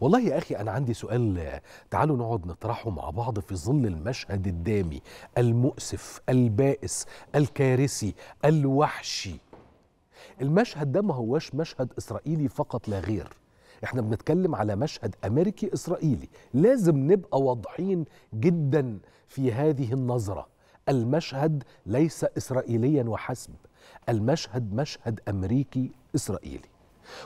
والله يا أخي أنا عندي سؤال تعالوا نقعد نطرحه مع بعض في ظل المشهد الدامي المؤسف البائس الكارثي الوحشي المشهد ده ما هواش مشهد إسرائيلي فقط لا غير احنا بنتكلم على مشهد امريكي اسرائيلي لازم نبقى واضحين جدا في هذه النظره المشهد ليس اسرائيليا وحسب المشهد مشهد امريكي اسرائيلي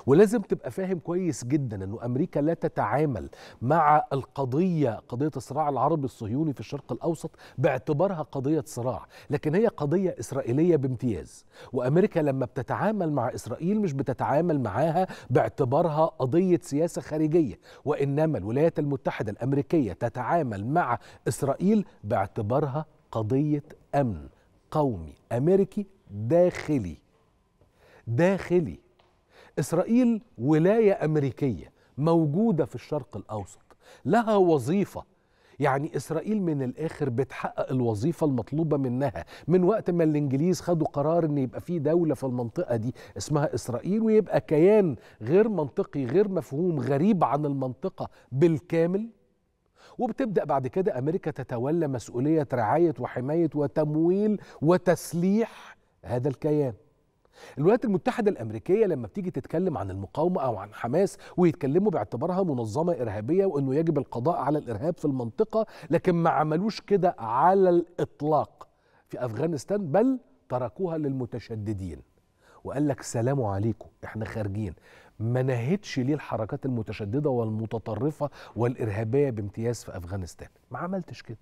ولازم تبقى فاهم كويس جدا انه امريكا لا تتعامل مع القضيه قضيه الصراع العربي الصهيوني في الشرق الاوسط باعتبارها قضيه صراع لكن هي قضيه اسرائيليه بامتياز وامريكا لما بتتعامل مع اسرائيل مش بتتعامل معاها باعتبارها قضيه سياسه خارجيه وانما الولايات المتحده الامريكيه تتعامل مع اسرائيل باعتبارها قضيه امن قومي امريكي داخلي داخلي إسرائيل ولاية أمريكية موجودة في الشرق الأوسط لها وظيفة يعني إسرائيل من الآخر بتحقق الوظيفة المطلوبة منها من وقت ما الإنجليز خدوا قرار إن يبقى في دولة في المنطقة دي اسمها إسرائيل ويبقى كيان غير منطقي غير مفهوم غريب عن المنطقة بالكامل وبتبدا بعد كده امريكا تتولى مسؤوليه رعايه وحمايه وتمويل وتسليح هذا الكيان الولايات المتحدة الأمريكية لما بتيجي تتكلم عن المقاومة أو عن حماس ويتكلموا باعتبارها منظمة إرهابية وأنه يجب القضاء على الإرهاب في المنطقة لكن ما عملوش كده على الإطلاق في أفغانستان بل تركوها للمتشددين وقال لك سلام عليكم احنا خارجين ما نهتش ليه الحركات المتشددة والمتطرفة والإرهابية بامتياز في أفغانستان ما عملتش كده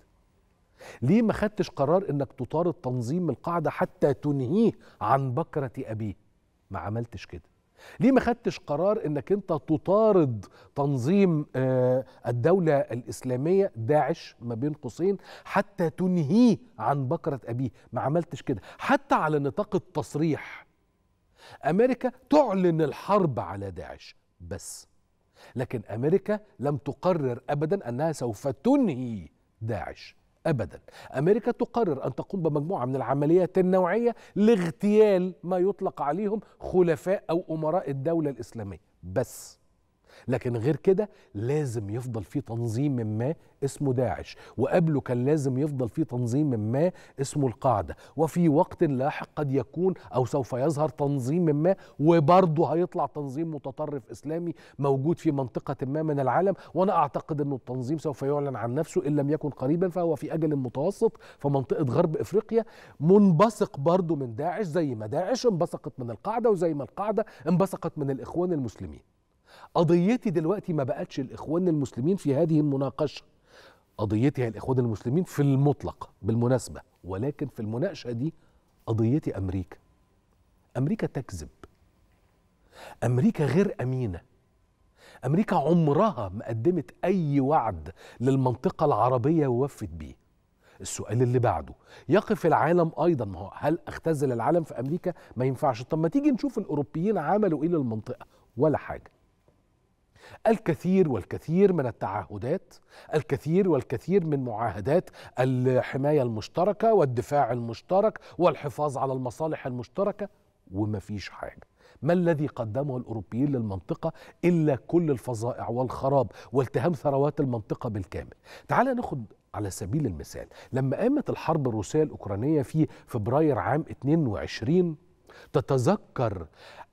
ليه ما خدتش قرار انك تطارد تنظيم القاعده حتى تنهيه عن بكره ابيه ما عملتش كده ليه ما خدتش قرار انك انت تطارد تنظيم آه، الدولة الإسلامية داعش ما بين قوسين حتى تنهيه عن بكرة أبيه ما عملتش كده حتى على نطاق التصريح أمريكا تعلن الحرب على داعش بس لكن أمريكا لم تقرر أبدا أنها سوف تنهي داعش أبدا أمريكا تقرر أن تقوم بمجموعة من العمليات النوعية لاغتيال ما يطلق عليهم خلفاء أو أمراء الدولة الإسلامية بس لكن غير كده لازم يفضل في تنظيم ما اسمه داعش وقبله كان لازم يفضل في تنظيم ما اسمه القاعدة وفي وقت لاحق قد يكون أو سوف يظهر تنظيم ما وبرضه هيطلع تنظيم متطرف إسلامي موجود في منطقة ما من العالم وأنا أعتقد أنه التنظيم سوف يعلن عن نفسه إن لم يكن قريبا فهو في أجل متوسط في منطقة غرب إفريقيا منبثق برضه من داعش زي ما داعش انبثقت من القاعدة وزي ما القاعدة انبثقت من الإخوان المسلمين قضيتي دلوقتي ما بقتش الاخوان المسلمين في هذه المناقشه قضيتي هي الاخوان المسلمين في المطلق بالمناسبه ولكن في المناقشه دي قضيتي امريكا امريكا تكذب امريكا غير امينه امريكا عمرها ما قدمت اي وعد للمنطقه العربيه ووفت بيه السؤال اللي بعده يقف العالم ايضا ما هو هل اختزل العالم في امريكا ما ينفعش طب ما تيجي نشوف الاوروبيين عملوا ايه للمنطقه ولا حاجه الكثير والكثير من التعهدات الكثير والكثير من معاهدات الحمايه المشتركه والدفاع المشترك والحفاظ على المصالح المشتركه ومفيش حاجه ما الذي قدمه الاوروبيين للمنطقه الا كل الفظائع والخراب والتهام ثروات المنطقه بالكامل تعال ناخد على سبيل المثال لما قامت الحرب الروسيه الاوكرانيه في فبراير عام 22 تتذكر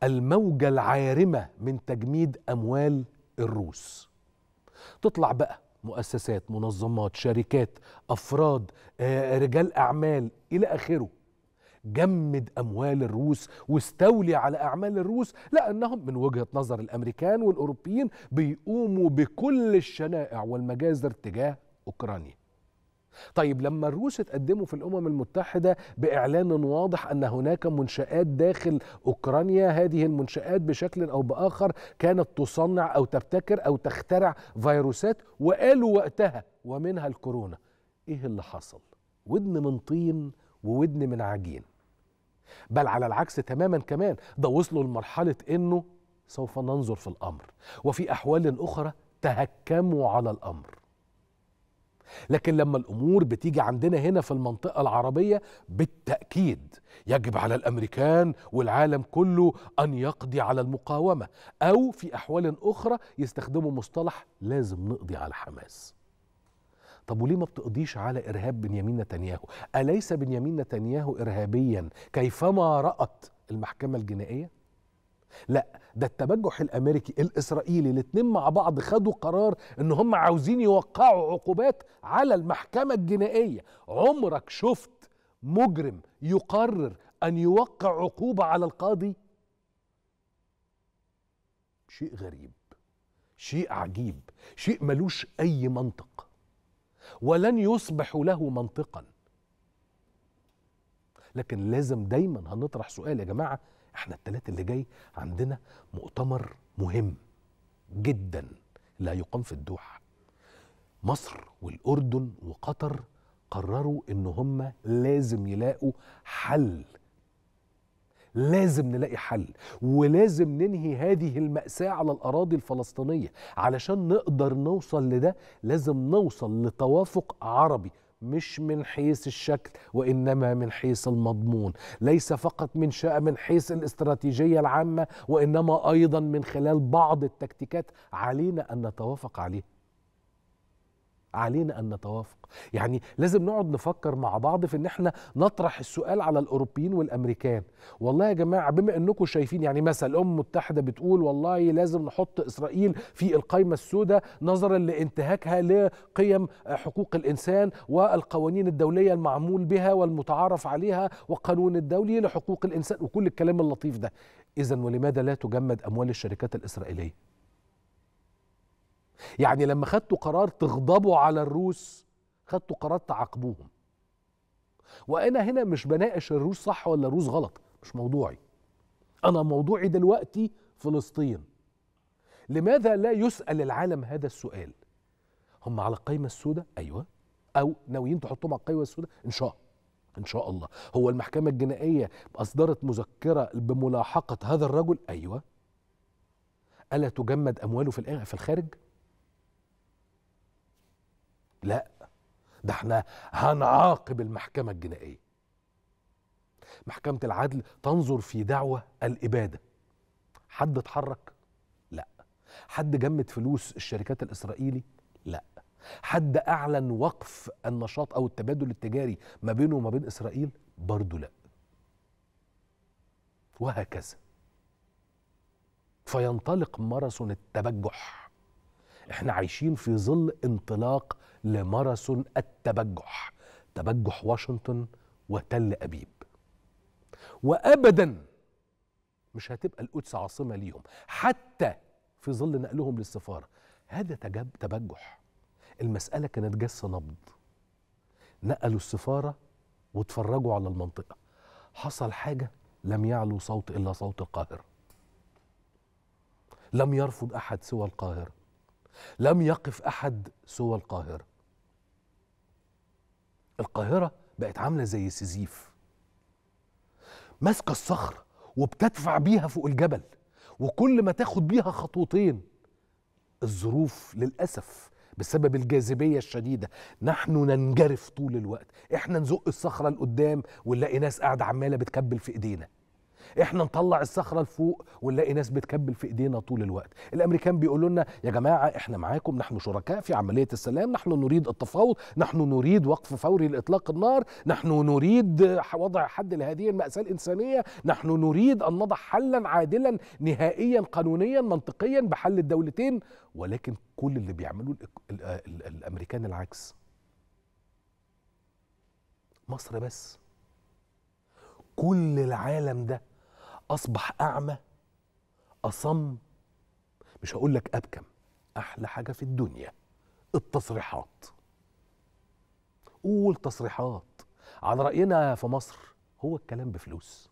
الموجه العارمه من تجميد اموال الروس تطلع بقى مؤسسات منظمات شركات افراد آه، رجال اعمال الى اخره جمد اموال الروس واستولي على اعمال الروس لانهم من وجهه نظر الامريكان والاوروبيين بيقوموا بكل الشنائع والمجازر تجاه اوكرانيا طيب لما الروس اتقدموا في الامم المتحده باعلان واضح ان هناك منشات داخل اوكرانيا هذه المنشات بشكل او باخر كانت تصنع او تبتكر او تخترع فيروسات وقالوا وقتها ومنها الكورونا ايه اللي حصل ودن من طين وودن من عجين بل على العكس تماما كمان ده وصلوا لمرحله انه سوف ننظر في الامر وفي احوال اخرى تهكموا على الامر لكن لما الامور بتيجي عندنا هنا في المنطقه العربيه بالتاكيد يجب على الامريكان والعالم كله ان يقضي على المقاومه او في احوال اخرى يستخدموا مصطلح لازم نقضي على حماس طب وليه ما بتقضيش على ارهاب بنيامين نتنياهو اليس بنيامين نتنياهو ارهابيا كيفما رات المحكمه الجنائيه لا ده التبجح الامريكي الاسرائيلي الاثنين مع بعض خدوا قرار ان هم عاوزين يوقعوا عقوبات على المحكمه الجنائيه عمرك شفت مجرم يقرر ان يوقع عقوبه على القاضي شيء غريب شيء عجيب شيء ملوش اي منطق ولن يصبح له منطقا لكن لازم دايما هنطرح سؤال يا جماعه احنا الثلاث اللي جاي عندنا مؤتمر مهم جدا اللي هيقام في الدوحه مصر والاردن وقطر قرروا ان هم لازم يلاقوا حل لازم نلاقي حل ولازم ننهي هذه المأساة على الأراضي الفلسطينية علشان نقدر نوصل لده لازم نوصل لتوافق عربي مش من حيث الشكل وانما من حيث المضمون ليس فقط من شاء من حيث الاستراتيجيه العامه وانما ايضا من خلال بعض التكتيكات علينا ان نتوافق عليه علينا أن نتوافق يعني لازم نقعد نفكر مع بعض في أن احنا نطرح السؤال على الأوروبيين والأمريكان والله يا جماعة بما أنكم شايفين يعني مثلا الأمم المتحدة بتقول والله لازم نحط إسرائيل في القائمة السوداء نظرا لانتهاكها لقيم حقوق الإنسان والقوانين الدولية المعمول بها والمتعارف عليها والقانون الدولي لحقوق الإنسان وكل الكلام اللطيف ده إذا ولماذا لا تجمد أموال الشركات الإسرائيلية يعني لما خدتوا قرار تغضبوا على الروس خدتوا قرار تعاقبوهم وانا هنا مش بناقش الروس صح ولا الروس غلط مش موضوعي انا موضوعي دلوقتي فلسطين لماذا لا يسال العالم هذا السؤال هم على القائمه السوداء ايوه او ناويين تحطهم على القائمه السوداء ان شاء الله ان شاء الله هو المحكمه الجنائيه اصدرت مذكره بملاحقه هذا الرجل ايوه الا تجمد امواله في الخارج لا ده احنا هنعاقب المحكمة الجنائية محكمة العدل تنظر في دعوة الإبادة حد اتحرك لا حد جمد فلوس الشركات الإسرائيلي لا حد أعلن وقف النشاط أو التبادل التجاري ما بينه وما بين إسرائيل برضه لا وهكذا فينطلق ماراثون التبجح احنا عايشين في ظل انطلاق لماراثون التبجح تبجح واشنطن وتل ابيب وابدا مش هتبقى القدس عاصمه ليهم حتى في ظل نقلهم للسفاره هذا تجب تبجح المساله كانت جس نبض نقلوا السفاره واتفرجوا على المنطقه حصل حاجه لم يعلو صوت الا صوت القاهره لم يرفض احد سوى القاهره لم يقف احد سوى القاهره القاهره بقت عامله زي سيزيف ماسكه الصخر وبتدفع بيها فوق الجبل وكل ما تاخد بيها خطوتين الظروف للاسف بسبب الجاذبيه الشديده نحن ننجرف طول الوقت احنا نزق الصخره لقدام ونلاقي ناس قاعده عماله بتكبل في ايدينا احنا نطلع الصخره لفوق ونلاقي ناس بتكبل في ايدينا طول الوقت الامريكان بيقولوا لنا يا جماعه احنا معاكم نحن شركاء في عمليه السلام نحن نريد التفاوض نحن نريد وقف فوري لاطلاق النار نحن نريد وضع حد لهذه الماساه الانسانيه نحن نريد ان نضع حلا عادلا نهائيا قانونيا منطقيا بحل الدولتين ولكن كل اللي بيعملوه الامريكان العكس مصر بس كل العالم ده اصبح اعمى اصم مش هقول لك ابكم احلى حاجه في الدنيا التصريحات قول تصريحات على راينا في مصر هو الكلام بفلوس